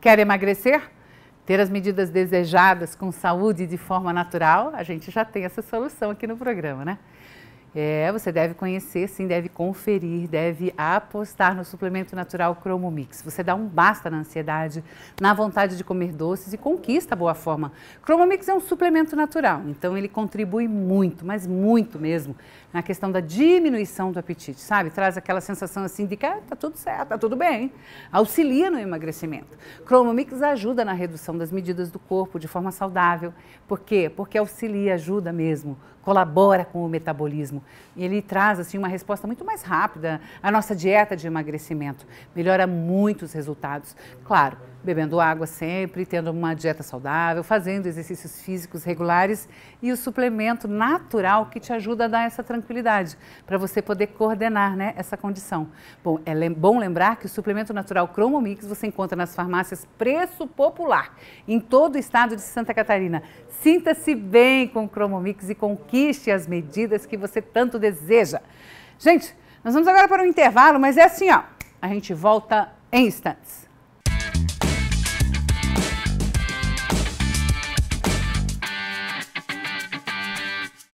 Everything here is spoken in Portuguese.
Quer emagrecer? Ter as medidas desejadas com saúde de forma natural? A gente já tem essa solução aqui no programa, né? É, você deve conhecer, sim, deve conferir, deve apostar no suplemento natural Cromo Mix. Você dá um basta na ansiedade, na vontade de comer doces e conquista a boa forma. Cromo Mix é um suplemento natural, então ele contribui muito, mas muito mesmo, na questão da diminuição do apetite, sabe? Traz aquela sensação assim de que ah, tá tudo certo, tá tudo bem. Auxilia no emagrecimento. Cromo Mix ajuda na redução das medidas do corpo de forma saudável. Por quê? Porque auxilia, ajuda mesmo, colabora com o metabolismo e ele traz assim uma resposta muito mais rápida à nossa dieta de emagrecimento. Melhora muito os resultados. Claro, bebendo água sempre, tendo uma dieta saudável, fazendo exercícios físicos regulares e o suplemento natural que te ajuda a dar essa tranquilidade, para você poder coordenar né, essa condição. Bom, é lem bom lembrar que o suplemento natural Cromomix você encontra nas farmácias Preço Popular, em todo o estado de Santa Catarina. Sinta-se bem com o Cromomix e conquiste as medidas que você tanto deseja. Gente, nós vamos agora para um intervalo, mas é assim, ó. A gente volta em instantes.